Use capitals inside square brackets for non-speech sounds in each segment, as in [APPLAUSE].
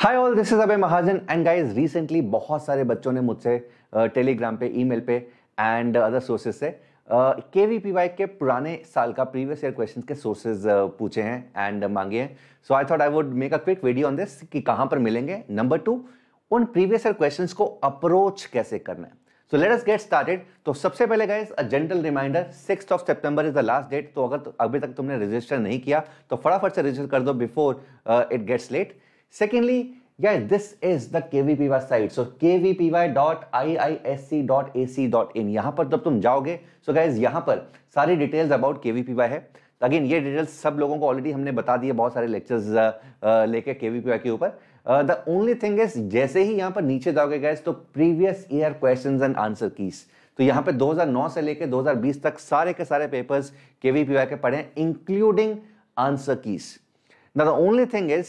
Hi all this is अबे महाजन and guys recently बहुत सारे बच्चों ने मुझसे टेलीग्राम पे ईमेल पे एंड अदर सोर्सेज से के वी पी वाई के पुराने साल का प्रीवियस ईयर क्वेश्चन के सोर्सेज पूछे हैं एंड मांगे हैं so I thought I would make a quick video on this कि कहाँ पर मिलेंगे नंबर टू उन प्रीवियस ईयर क्वेश्चन को अप्रोच कैसे करना है so let us get started तो सबसे पहले guys a general reminder six of September is the last date तो अगर अभी तक तुमने रजिस्टर नहीं किया तो फटाफट से रजिस्टर कर दो before it gets late Secondly, guys, this is the KVPY site. So kvpy.iisc.ac.in यहाँ पर जब तुम जाओगे सो so guys यहाँ पर सारी डिटेल्स अबाउट KVPY है अगेन ये डिटेल्स सब लोगों को ऑलरेडी हमने बता दिए बहुत सारे लेक्चर्स uh, uh, लेके के के ऊपर द ओनली थिंग इज जैसे ही यहाँ पर नीचे जाओगे गैस तो previous year question and answer keys तो यहाँ पे 2009 से लेके 2020 तक सारे के सारे पेपर्स के के पढ़े including answer keys the only thing is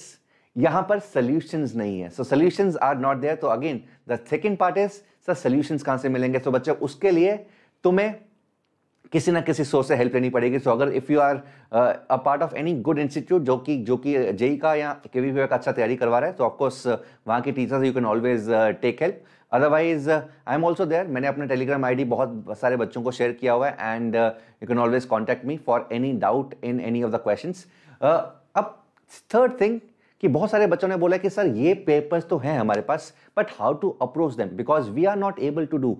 यहां पर सोल्यूशन नहीं है so solutions are not there तो again the second part is sir solution कहां से मिलेंगे सो तो बच्चे बच्चों उसके लिए तुम्हें किसी ना किसी सोर्स से हेल्प लेनी पड़ेगी सो अगर if you are a part of any good institute जो कि जो कि जेई uh, e e का या के वी का अच्छा तैयारी करवा रहा है तो ऑफकोर्स uh, वहाँ के teachers you can always take help otherwise I am also there मैंने अपना टेलीग्राम आईडी बहुत सारे बच्चों को शेयर किया हुआ है and you can always contact me for any doubt in any of the question अब थर्ड थिंग कि बहुत सारे बच्चों ने बोला कि सर ये पेपर्स तो हैं हमारे पास but how to approach them because we are not able to do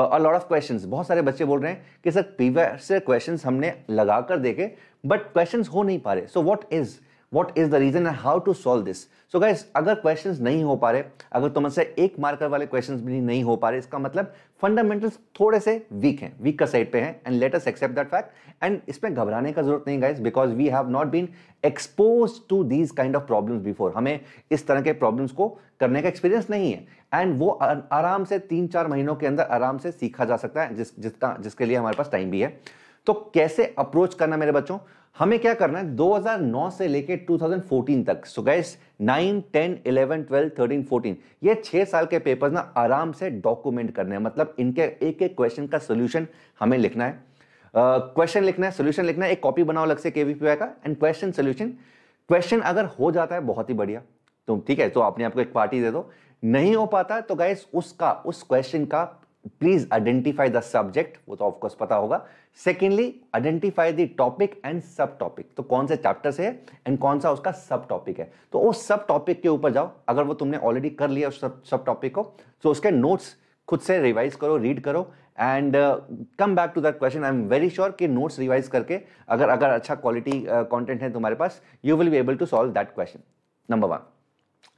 a lot of question बहुत सारे बच्चे बोल रहे हैं कि सर प्रीवियस क्वेश्चन हमने लगा कर देखे बट क्वेश्चन हो नहीं पा रहे so what is what is the reason and how to solve this so guys अगर क्वेश्चन नहीं हो पा रहे अगर तुम से एक मार्कर वाले क्वेश्चन भी नहीं हो पा रहे इसका मतलब फंडामेंटल्स थोड़े से वीक हैं वीक का साइड पे हैं and let us accept that fact and इसमें घबराने का जरूरत नहीं guys because we have not been expose to these kind of problem before हमें इस तरह के प्रॉब्लम्स को करने का एक्सपीरियंस नहीं है एंड वो आराम से तीन चार महीनों के अंदर आराम से सीखा जा सकता है जिस जिसका जिसके लिए हमारे पास टाइम भी है तो कैसे अप्रोच करना मेरे बच्चों हमें क्या करना है 2009 से लेके 2014 तक सो गैस 9, 10, 11, 12, 13, 14 ये छः साल के पेपर्स ना आराम से डॉक्यूमेंट करने हैं मतलब इनके एक एक क्वेश्चन का सोल्यूशन हमें लिखना है क्वेश्चन uh, लिखना है सोल्यूशन लिखना है एक कॉपी बनाओ लग से के का एंड क्वेश्चन सोल्यूशन क्वेश्चन अगर हो जाता है बहुत ही बढ़िया तो ठीक है तो अपने आपको एक पार्टी दे दो नहीं हो पाता तो गाइस उसका उस क्वेश्चन का प्लीज आइडेंटिफाई द सब्जेक्ट वो तो ऑफकोर्स पता होगा secondly identify the topic and sub topic तो कौन से चैप्टर से है एंड कौन सा उसका सब टॉपिक है तो उस सब टॉपिक के ऊपर जाओ अगर वो तुमने ऑलरेडी कर लिया उस सब सब टॉपिक को तो उसके नोट्स खुद से रिवाइज करो रीड करो and come back to that question I am very sure कि नोट्स रिवाइज करके अगर अगर अच्छा क्वालिटी कॉन्टेंट uh, है तुम्हारे पास you will be able to solve that question number one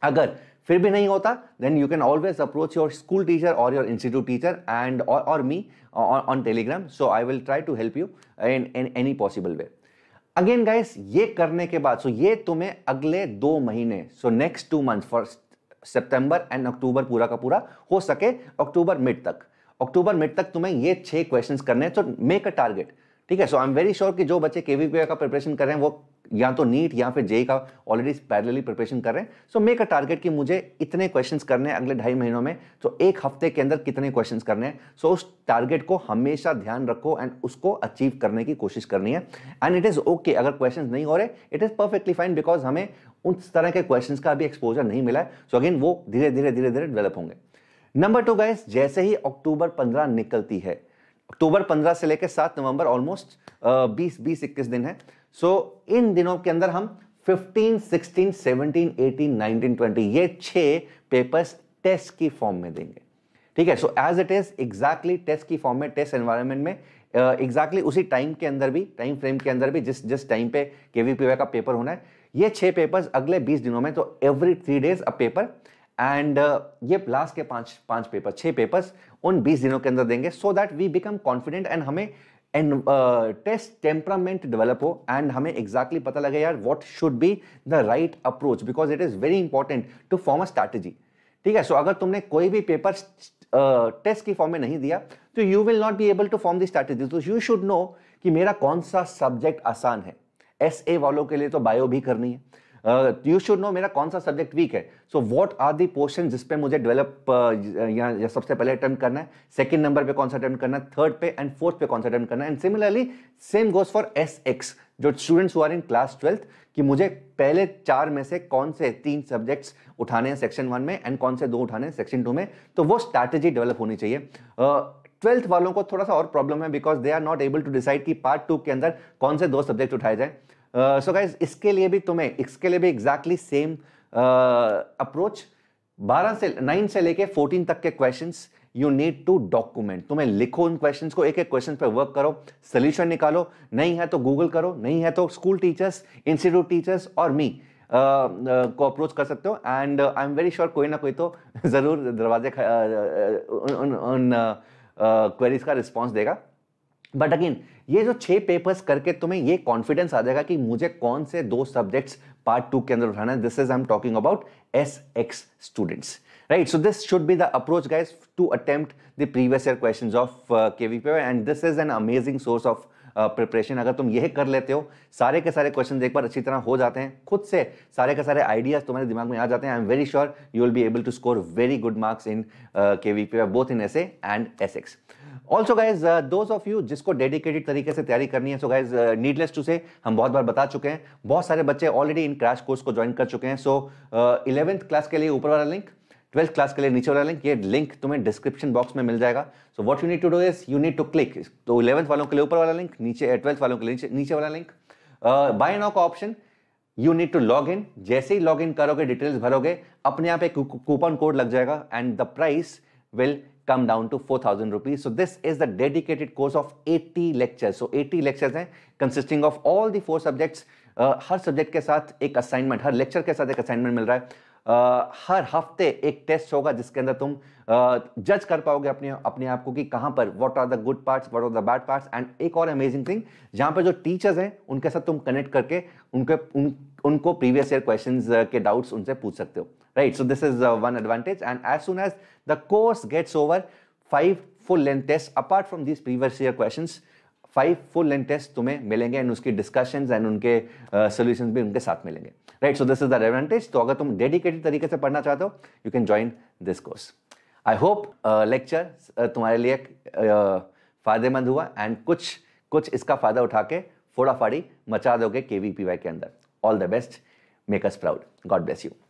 अगर फिर भी नहीं होता then you can always approach your school teacher और योर इंस्टीट्यूट टीचर एंड और me on Telegram so I will try to help you in in any possible way again guys ये करने के बाद सो so ये तुम्हें अगले दो महीने so next two month first September and October पूरा का पूरा हो सके अक्टूबर मिड तक अक्टूबर मिड तक तुम्हें ये छह क्वेश्चन करने हैं सो मेक अ टारगेट ठीक है so I am very sure कि जो बच्चे केवीपीए का प्रिपरेशन कर रहे हैं वो या तो नीट या फिर जेई का ऑलरेडी पैरेलली प्रिपरेशन कर रहे हैं सो मेक अ टारगेट कि मुझे इतने क्वेश्चंस करने हैं अगले ढाई महीनों में तो so, एक हफ्ते के अंदर कितने क्वेश्चंस करने हैं सो so, उस टारगेट को हमेशा ध्यान रखो एंड उसको अचीव करने की कोशिश करनी है एंड इट इज़ ओके अगर क्वेश्चन नहीं हो रहे it is perfectly fine because हमें उस तरह के क्वेश्चन का अभी एक्सपोजर नहीं मिला है सो so, अगेन वो धीरे धीरे धीरे धीरे डेवलप होंगे नंबर टू गाइस जैसे ही अक्टूबर पंद्रह निकलती है अक्टूबर पंद्रह से लेकर सात नवंबर ऑलमोस्ट बीस बीस इक्कीस दिन है सो so, इन दिनों के अंदर हम 15, 16, 17, 18, 19, 20 ये छह पेपर्स टेस्ट की फॉर्म में देंगे ठीक है so as it is exactly test की फॉर्म में टेस्ट एनवायरमेंट में एग्जैक्टली uh, exactly उसी टाइम के अंदर भी टाइम फ्रेम के अंदर भी जिस जिस टाइम पे के का पेपर होना है ये छह पेपर्स अगले बीस दिनों में तो every three days a paper and uh, ये लास्ट के पांच पांच पेपर छह पेपर्स उन बीस दिनों के अंदर देंगे so that we become confident and हमें एंड टेस्ट टेम्परामेंट डेवलप हो एंड हमें एग्जैक्टली exactly पता लगे यार what should be the right approach because it is very important to form a strategy ठीक है सो so, अगर तुमने कोई भी पेपर टेस्ट uh, की फॉर्म में नहीं दिया तो you will not be able to form this strategy तो यू शुड नो कि मेरा कौन सा सब्जेक्ट आसान है एस ए वालों के लिए तो बायो भी करनी है यू शुड नो मेरा कौन सा सब्जेक्ट वीक है so what are the portion जिसपे मुझे डेवलप uh, या, या सबसे पहले अटेंड करना है सेकेंड नंबर पे कौन सा अटेंड करना है थर्ड पे एंड फोर्थ पे कौन सा अटेंड करना है and similarly same goes for S X जो स्टूडेंट्स हुआ इन क्लास ट्वेल्थ कि मुझे पहले चार में से कौन से तीन सब्जेक्ट्स उठाने हैं सेक्शन वन में एंड कौन से दो उठाने हैं सेक्शन टू में तो वो स्ट्रैटेजी डेवलप होनी चाहिए ट्वेल्थ uh, वालों को थोड़ा सा और प्रॉब्लम है because they are not able to decide कि पार्ट टू के अंदर कौन से दो सब्जेक्ट उठाए जाए सो uh, गाइज इसके लिए भी तुम्हें इसके लिए भी एग्जैक्टली सेम अप्रोच बारह से नाइन से लेके फोर्टीन तक के question you need to document तुम्हें लिखो उन क्वेश्चन को एक एक क्वेश्चन पे वर्क करो सोल्यूशन निकालो नहीं है तो गूगल करो नहीं है तो स्कूल टीचर्स इंस्टीट्यूट टीचर्स और मी uh, uh, को अप्रोच कर सकते हो and I am very sure कोई ना कोई तो [LAUGHS] ज़रूर दरवाजे उन क्वेरीज का रिस्पॉन्स देगा बट अगेन ये जो छह पेपर्स करके तुम्हें ये कॉन्फिडेंस आ जाएगा कि मुझे कौन से दो सब्जेक्ट्स पार्ट टू के अंदर उठाना है this is I am talking about S X students so this should be the approach guys to attempt the previous year question of K V PY and this is an amazing source of preparation अगर तुम यह कर लेते हो सारे के सारे question एक बार अच्छी तरह हो जाते हैं खुद से सारे के सारे आइडियाज तुम्हारे दिमाग में आ जाते हैं I am very sure you will be able to score very good marks in K V PY both in S A and S X also guys those of you जिसको डेडिकेटेड तरीके से तैयारी करनी है सो गाइज नीडलेस टू से हम बहुत बार बता चुके हैं बहुत सारे बच्चे ऑलरेडी इन क्रैश कोर्स को ज्वाइन कर चुके हैं सो इलेवंथ क्लास के लिए ऊपर वाला लिंक ट्वेल्थ क्लास के लिए नीचे वाला लिंक ये लिंक तुम्हें डिस्क्रिप्शन बॉक्स में मिल जाएगा so what you need to do is you need to click तो इलेवंथ वालों के लिए ऊपर वाला लिंक नीचे ट्वेल्थ eh, वालों के लिए नीचे, नीचे वाला लिंक बाय नाउ का option you need to log in जैसे ही लॉग इन करोगे डिटेल्स भरोगे अपने आप एक कूपन कोड लग जाएगा and the price will come down to 4,000 rupees. So this is the dedicated course of 80 lectures. So 80 lectures हैं consisting of all the four subjects. Uh, हर सब्जेक्ट के साथ एक असाइनमेंट हर लेक्चर के साथ एक असाइनमेंट मिल रहा है हर हफ्ते एक टेस्ट होगा जिसके अंदर तुम जज कर पाओगे अपने अपने आप को कि कहाँ पर what are the good parts what are the bad parts and एक और अमेजिंग थिंग जहाँ पर जो टीचर्स हैं उनके साथ तुम कनेक्ट करके उनके उन, उनको प्रीवियस ईयर क्वेश्चन के डाउट्स उनसे पूछ सकते हो right so this is one advantage and as soon as the course gets over five full length test apart from this previous year question five full length test तुम्हें मिलेंगे and उसकी discussions and उनके solution uh, भी उनके साथ मिलेंगे right so this is the advantage तो अगर तुम डेडिकेटेड तरीके से पढ़ना चाहते हो you can join this course I hope lecture तुम्हारे लिए uh, फायदेमंद हुआ एंड कुछ कुछ इसका फायदा उठा के फोड़ा फाड़ी मचा दोगे के वी पी वाई के अंदर all the best make us proud God bless you